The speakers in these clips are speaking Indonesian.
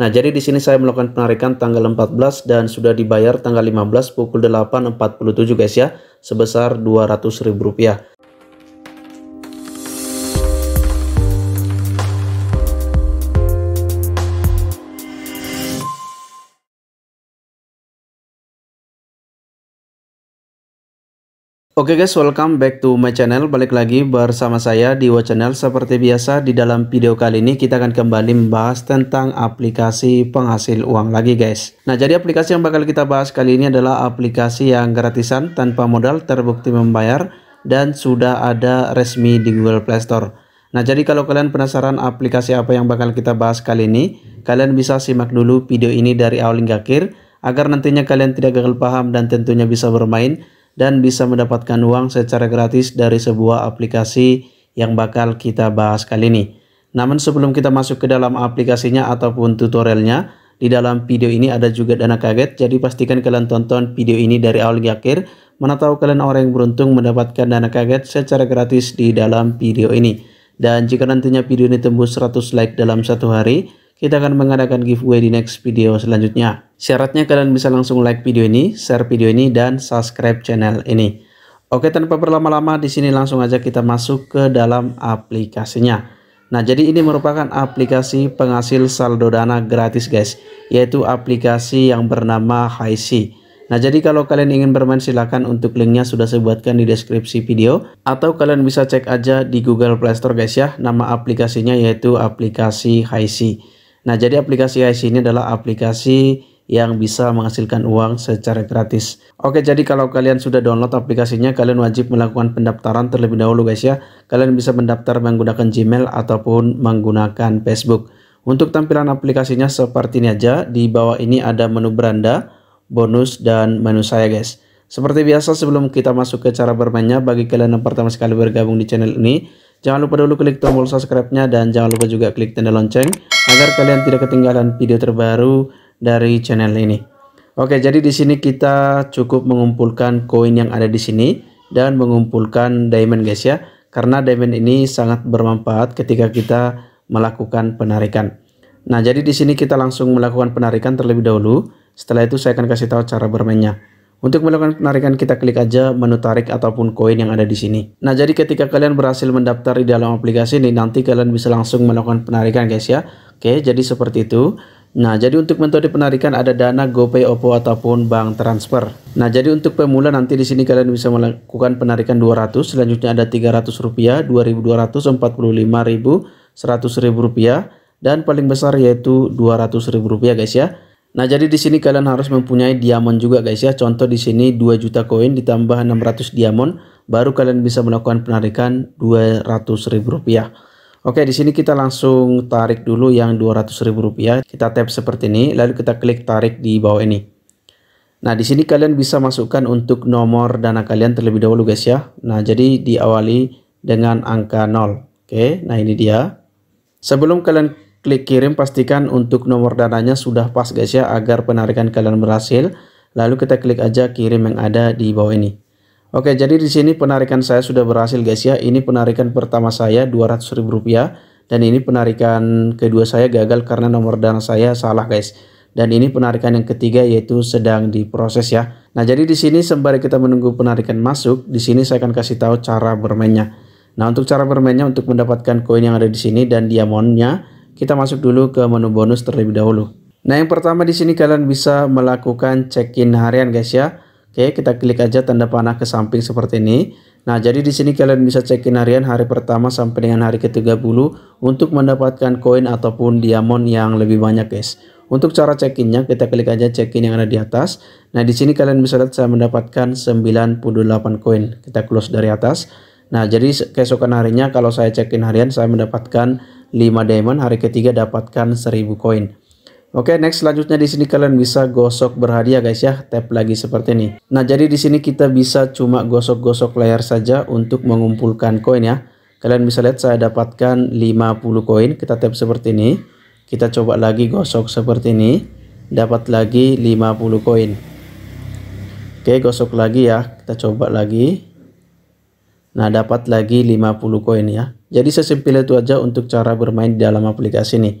Nah, jadi di sini saya melakukan penarikan tanggal 14 dan sudah dibayar tanggal 15 pukul 8.47 guys ya, sebesar Rp200.000. Oke guys, welcome back to my channel. Balik lagi bersama saya di Wo Channel. Seperti biasa di dalam video kali ini kita akan kembali membahas tentang aplikasi penghasil uang lagi guys. Nah, jadi aplikasi yang bakal kita bahas kali ini adalah aplikasi yang gratisan tanpa modal terbukti membayar dan sudah ada resmi di Google Play Store. Nah, jadi kalau kalian penasaran aplikasi apa yang bakal kita bahas kali ini, kalian bisa simak dulu video ini dari awal hingga akhir agar nantinya kalian tidak gagal paham dan tentunya bisa bermain dan bisa mendapatkan uang secara gratis dari sebuah aplikasi yang bakal kita bahas kali ini. Namun sebelum kita masuk ke dalam aplikasinya ataupun tutorialnya, di dalam video ini ada juga dana kaget, jadi pastikan kalian tonton video ini dari awal hingga akhir. Mana tahu kalian orang yang beruntung mendapatkan dana kaget secara gratis di dalam video ini. Dan jika nantinya video ini tembus 100 like dalam satu hari, kita akan mengadakan giveaway di next video selanjutnya. Syaratnya kalian bisa langsung like video ini, share video ini, dan subscribe channel ini. Oke, tanpa berlama-lama, di sini langsung aja kita masuk ke dalam aplikasinya. Nah, jadi ini merupakan aplikasi penghasil saldo dana gratis guys, yaitu aplikasi yang bernama HiC. Nah, jadi kalau kalian ingin bermain silahkan untuk linknya sudah saya buatkan di deskripsi video. Atau kalian bisa cek aja di Google Play Store guys ya. Nama aplikasinya yaitu aplikasi HiC. Nah, jadi aplikasi HiC ini adalah aplikasi yang bisa menghasilkan uang secara gratis. Oke, jadi kalau kalian sudah download aplikasinya, kalian wajib melakukan pendaftaran terlebih dahulu guys ya. Kalian bisa mendaftar menggunakan Gmail ataupun menggunakan Facebook. Untuk tampilan aplikasinya seperti ini aja, di bawah ini ada menu beranda, bonus, dan menu saya guys. Seperti biasa sebelum kita masuk ke cara bermainnya, bagi kalian yang pertama sekali bergabung di channel ini, Jangan lupa dulu klik tombol subscribe-nya dan jangan lupa juga klik tanda lonceng agar kalian tidak ketinggalan video terbaru dari channel ini. Oke, jadi di sini kita cukup mengumpulkan koin yang ada di sini dan mengumpulkan diamond guys ya. Karena diamond ini sangat bermanfaat ketika kita melakukan penarikan. Nah, jadi di sini kita langsung melakukan penarikan terlebih dahulu. Setelah itu saya akan kasih tahu cara bermainnya. Untuk melakukan penarikan kita klik aja menu tarik ataupun koin yang ada di sini. Nah jadi ketika kalian berhasil mendaftar di dalam aplikasi ini nanti kalian bisa langsung melakukan penarikan guys ya. Oke jadi seperti itu. Nah, jadi untuk metode penarikan ada Dana, GoPay, OPPO ataupun bank transfer. Nah, jadi untuk pemula nanti di sini kalian bisa melakukan penarikan 200, selanjutnya ada 300 rupiah, 2200, 45 ribu, 100 rupiah, dan paling besar yaitu 200 ribu rupiah guys ya. Nah, jadi di sini kalian harus mempunyai diamond juga guys ya. Contoh di sini 2 juta koin ditambah 600 diamond, baru kalian bisa melakukan penarikan 200 ribu rupiah. Oke, di sini kita langsung tarik dulu yang Rp200.000. Kita tap seperti ini, lalu kita klik tarik di bawah ini. Nah, di sini kalian bisa masukkan untuk nomor dana kalian terlebih dahulu guys ya. Nah, jadi diawali dengan angka 0. Oke, nah ini dia. Sebelum kalian klik kirim, pastikan untuk nomor dananya sudah pas guys ya, agar penarikan kalian berhasil. Lalu kita klik aja kirim yang ada di bawah ini. Oke, jadi di sini penarikan saya sudah berhasil guys ya. Ini penarikan pertama saya Rp200.000 dan ini penarikan kedua saya gagal karena nomor dana saya salah guys. Dan ini penarikan yang ketiga yaitu sedang diproses ya. Nah, jadi di sini sembari kita menunggu penarikan masuk, di sini saya akan kasih tahu cara bermainnya. Nah, untuk cara bermainnya untuk mendapatkan koin yang ada di sini dan diamonnya, kita masuk dulu ke menu bonus terlebih dahulu. Nah, yang pertama di sini kalian bisa melakukan check-in harian guys ya. Oke, kita klik aja tanda panah ke samping seperti ini. Nah, jadi di sini kalian bisa cekin harian hari pertama sampai dengan hari ke-30 untuk mendapatkan koin ataupun diamond yang lebih banyak, guys. Untuk cara cekinnya, kita klik aja cekin yang ada di atas. Nah, di sini kalian bisa lihat saya mendapatkan 98 koin. Kita close dari atas. Nah, jadi keesokan harinya kalau saya cekin harian saya mendapatkan 5 diamond, hari ketiga dapatkan 1000 koin. Oke, okay, next selanjutnya di sini kalian bisa gosok berhadiah guys ya, tap lagi seperti ini. Nah, jadi di sini kita bisa cuma gosok-gosok layar saja untuk mengumpulkan koin ya. Kalian bisa lihat saya dapatkan 50 koin, kita tap seperti ini. Kita coba lagi gosok seperti ini, dapat lagi 50 koin. Oke, okay, gosok lagi ya, kita coba lagi. Nah, dapat lagi 50 koin ya. Jadi sesimpel itu aja untuk cara bermain di dalam aplikasi ini.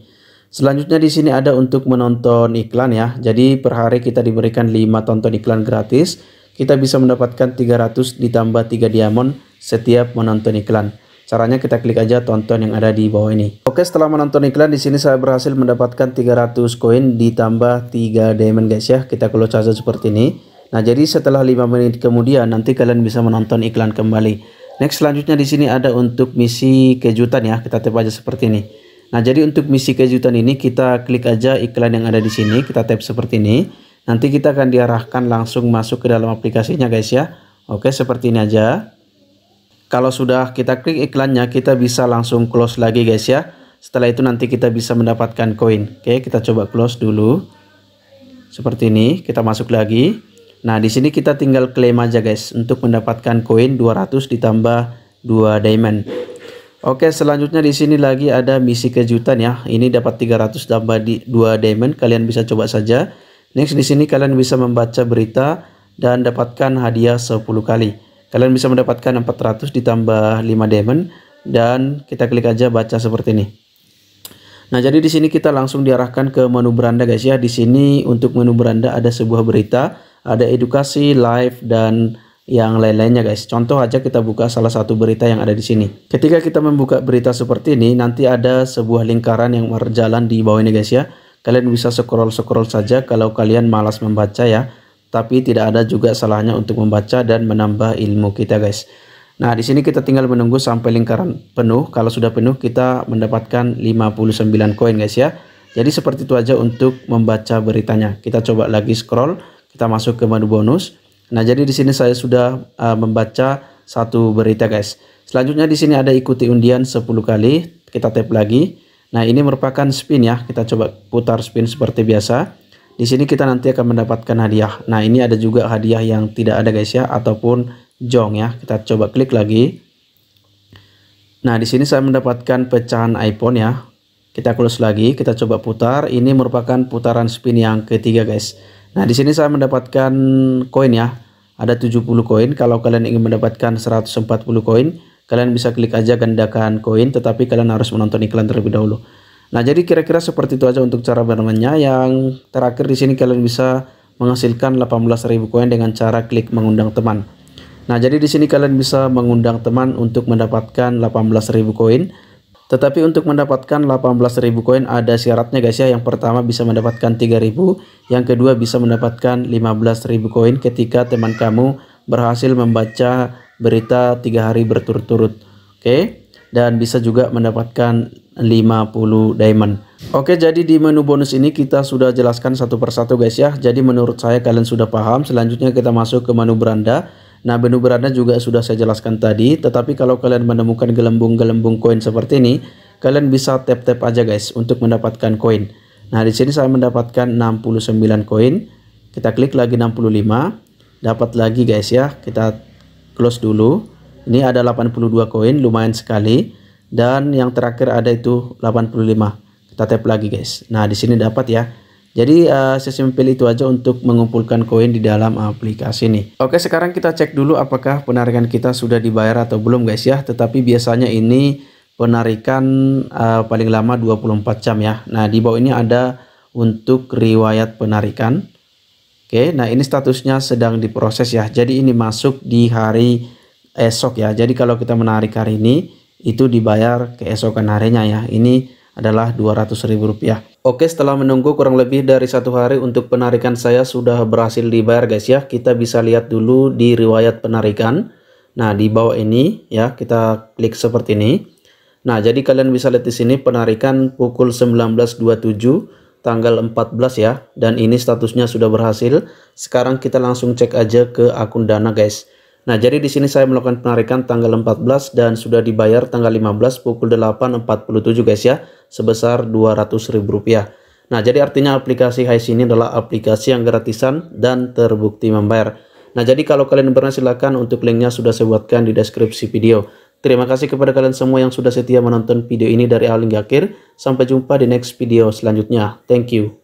Selanjutnya di sini ada untuk menonton iklan ya. Jadi per hari kita diberikan 5 tonton iklan gratis. Kita bisa mendapatkan 300 ditambah 3 diamond setiap menonton iklan. Caranya kita klik aja tonton yang ada di bawah ini. Oke, setelah menonton iklan di sini saya berhasil mendapatkan 300 koin ditambah 3 diamond guys ya. Kita close saja seperti ini. Nah, jadi setelah 5 menit kemudian nanti kalian bisa menonton iklan kembali. Next selanjutnya di sini ada untuk misi kejutan ya. Kita tap aja seperti ini. Nah, jadi untuk misi kejutan ini kita klik aja iklan yang ada di sini, kita tap seperti ini. Nanti kita akan diarahkan langsung masuk ke dalam aplikasinya guys ya. Oke, seperti ini aja. Kalau sudah kita klik iklannya, kita bisa langsung close lagi guys ya. Setelah itu nanti kita bisa mendapatkan koin. Oke, kita coba close dulu. Seperti ini, kita masuk lagi. Nah, di sini kita tinggal klaim aja guys untuk mendapatkan koin 200 ditambah 2 diamond. Oke, selanjutnya di sini lagi ada misi kejutan ya. Ini dapat 300 tambah di 2 diamond, kalian bisa coba saja. Next di sini kalian bisa membaca berita dan dapatkan hadiah 10 kali. Kalian bisa mendapatkan 400 ditambah 5 diamond dan kita klik aja baca seperti ini. Nah, jadi di sini kita langsung diarahkan ke menu beranda guys ya. Di sini untuk menu beranda ada sebuah berita, ada edukasi, live dan yang lain-lainnya guys. Contoh aja kita buka salah satu berita yang ada di sini. Ketika kita membuka berita seperti ini, nanti ada sebuah lingkaran yang berjalan di bawah ini guys ya. Kalian bisa scroll-scroll saja kalau kalian malas membaca ya. Tapi tidak ada juga salahnya untuk membaca dan menambah ilmu kita guys. Nah, di sini kita tinggal menunggu sampai lingkaran penuh. Kalau sudah penuh, kita mendapatkan 59 koin guys ya. Jadi seperti itu aja untuk membaca beritanya. Kita coba lagi scroll, kita masuk ke menu bonus. Nah, jadi di sini saya sudah uh, membaca satu berita, guys. Selanjutnya di sini ada ikuti undian 10 kali. Kita tap lagi. Nah, ini merupakan spin ya. Kita coba putar spin seperti biasa. Di sini kita nanti akan mendapatkan hadiah. Nah, ini ada juga hadiah yang tidak ada, guys ya, ataupun jong ya. Kita coba klik lagi. Nah, di sini saya mendapatkan pecahan iPhone ya. Kita close lagi, kita coba putar. Ini merupakan putaran spin yang ketiga, guys. Nah, di sini saya mendapatkan koin ya. Ada 70 koin. Kalau kalian ingin mendapatkan 140 koin, kalian bisa klik aja gandakan koin, tetapi kalian harus menonton iklan terlebih dahulu. Nah, jadi kira-kira seperti itu aja untuk cara bermainnya. Yang terakhir di sini kalian bisa menghasilkan 18.000 koin dengan cara klik mengundang teman. Nah, jadi di sini kalian bisa mengundang teman untuk mendapatkan 18.000 koin. Tetapi untuk mendapatkan 18.000 koin ada syaratnya guys ya. Yang pertama bisa mendapatkan 3.000, yang kedua bisa mendapatkan 15.000 koin ketika teman kamu berhasil membaca berita 3 hari berturut-turut. Oke. Dan bisa juga mendapatkan 50 diamond. Oke, jadi di menu bonus ini kita sudah jelaskan satu persatu guys ya. Jadi menurut saya kalian sudah paham. Selanjutnya kita masuk ke menu beranda. Nah, menu berada juga sudah saya jelaskan tadi, tetapi kalau kalian menemukan gelembung-gelembung koin seperti ini, kalian bisa tap-tap aja guys untuk mendapatkan koin. Nah, di sini saya mendapatkan 69 koin. Kita klik lagi 65, dapat lagi guys ya. Kita close dulu. Ini ada 82 koin, lumayan sekali. Dan yang terakhir ada itu 85. Kita tap lagi guys. Nah, di sini dapat ya jadi uh, sesimpel itu aja untuk mengumpulkan koin di dalam aplikasi ini. Oke, sekarang kita cek dulu apakah penarikan kita sudah dibayar atau belum guys ya. Tetapi biasanya ini penarikan uh, paling lama 24 jam ya. Nah, di bawah ini ada untuk riwayat penarikan. Oke, nah ini statusnya sedang diproses ya. Jadi ini masuk di hari esok ya. Jadi kalau kita menarik hari ini itu dibayar keesokan harinya ya. Ini adalah Rp200.000. Oke, setelah menunggu kurang lebih dari satu hari untuk penarikan saya sudah berhasil dibayar guys ya. Kita bisa lihat dulu di riwayat penarikan. Nah, di bawah ini ya, kita klik seperti ini. Nah, jadi kalian bisa lihat di sini penarikan pukul 19.27 tanggal 14 ya. Dan ini statusnya sudah berhasil. Sekarang kita langsung cek aja ke akun Dana guys. Nah, jadi di sini saya melakukan penarikan tanggal 14 dan sudah dibayar tanggal 15 pukul 8.47 guys ya, sebesar Rp200.000. Nah, jadi artinya aplikasi Hai ini adalah aplikasi yang gratisan dan terbukti membayar. Nah, jadi kalau kalian benar silakan untuk linknya sudah saya buatkan di deskripsi video. Terima kasih kepada kalian semua yang sudah setia menonton video ini dari awal hingga akhir. Sampai jumpa di next video selanjutnya. Thank you.